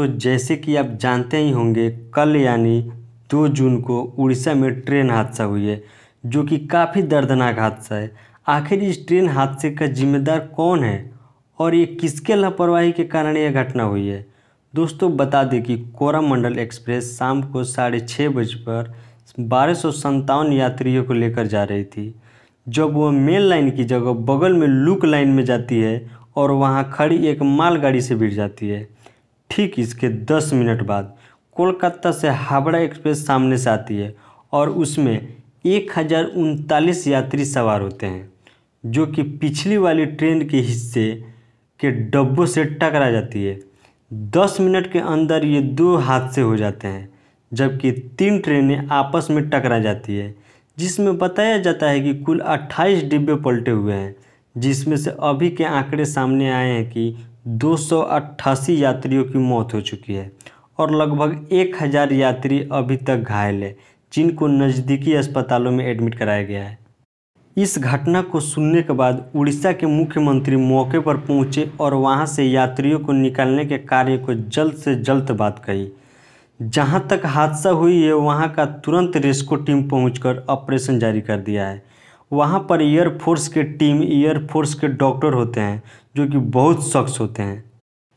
तो जैसे कि आप जानते ही होंगे कल यानी दो जून को उड़ीसा में ट्रेन हादसा हुई है जो कि काफ़ी दर्दनाक हादसा है आखिर इस ट्रेन हादसे का जिम्मेदार कौन है और ये किसके लापरवाही के कारण यह घटना हुई है दोस्तों बता दें कि कोरामंडल एक्सप्रेस शाम को साढ़े छः बजे पर बारह सौ यात्रियों को लेकर जा रही थी जब वह मेन लाइन की जगह बगल में लूक लाइन में जाती है और वहाँ खड़ी एक मालगाड़ी से भिड़ जाती है ठीक इसके दस मिनट बाद कोलकाता से हावड़ा एक्सप्रेस सामने से आती है और उसमें एक यात्री सवार होते हैं जो कि पिछली वाली ट्रेन के हिस्से के डब्बों से टकरा जाती है दस मिनट के अंदर ये दो हादसे हो जाते हैं जबकि तीन ट्रेनें आपस में टकरा जाती है जिसमें बताया जाता है कि कुल 28 डिब्बे पलटे हुए हैं जिसमें से अभी के आंकड़े सामने आए हैं कि दो यात्रियों की मौत हो चुकी है और लगभग एक हज़ार यात्री अभी तक घायल है जिनको नज़दीकी अस्पतालों में एडमिट कराया गया है इस घटना को सुनने के बाद उड़ीसा के मुख्यमंत्री मौके पर पहुंचे और वहां से यात्रियों को निकालने के कार्य को जल्द से जल्द बात कही जहां तक हादसा हुई है वहां का तुरंत रेस्क्यू टीम पहुंचकर ऑपरेशन जारी कर दिया है वहाँ पर एयरफोर्स के टीम एयरफोर्स के डॉक्टर होते हैं जो कि बहुत शख्स होते हैं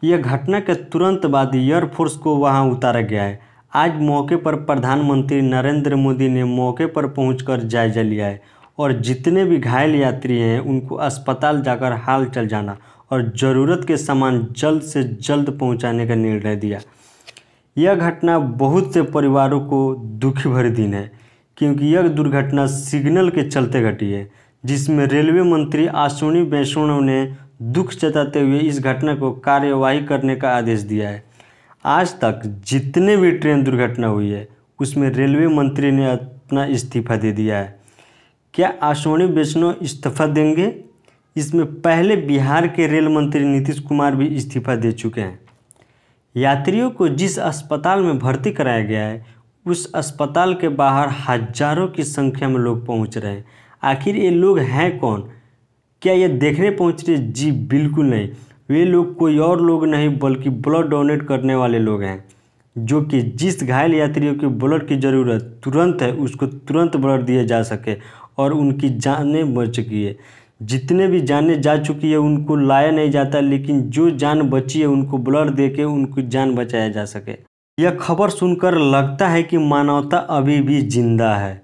यह घटना के तुरंत बाद एयरफोर्स को वहाँ उतारा गया है आज मौके पर प्रधानमंत्री नरेंद्र मोदी ने मौके पर पहुंचकर जायजा लिया है और जितने भी घायल यात्री हैं उनको अस्पताल जाकर हाल चल जाना और ज़रूरत के सामान जल्द से जल्द पहुंचाने का निर्णय दिया यह घटना बहुत से परिवारों को दुखी भरी दिन है क्योंकि यह दुर्घटना सिग्नल के चलते घटी है जिसमें रेलवे मंत्री अश्विनी वैष्णव ने दुख जताते हुए इस घटना को कार्यवाही करने का आदेश दिया है आज तक जितने भी ट्रेन दुर्घटना हुई है उसमें रेलवे मंत्री ने अपना इस्तीफा दे दिया है क्या अश्विनी वैष्णव इस्तीफा देंगे इसमें पहले बिहार के रेल मंत्री नीतीश कुमार भी इस्तीफा दे चुके हैं यात्रियों को जिस अस्पताल में भर्ती कराया गया है उस अस्पताल के बाहर हजारों की संख्या में लोग पहुंच रहे हैं आखिर ये लोग हैं कौन क्या ये देखने पहुंच रहे जी बिल्कुल नहीं वे लोग कोई और लोग नहीं बल्कि ब्लड डोनेट करने वाले लोग हैं जो कि जिस घायल यात्रियों की ब्लड की ज़रूरत तुरंत है उसको तुरंत ब्लड दिया जा सके और उनकी जानें बच चुकी है जितने भी जाने जा चुकी है उनको लाया नहीं जाता लेकिन जो जान बची है उनको ब्लड दे के उनकी जान बचाया जा सके यह खबर सुनकर लगता है कि मानवता अभी भी जिंदा है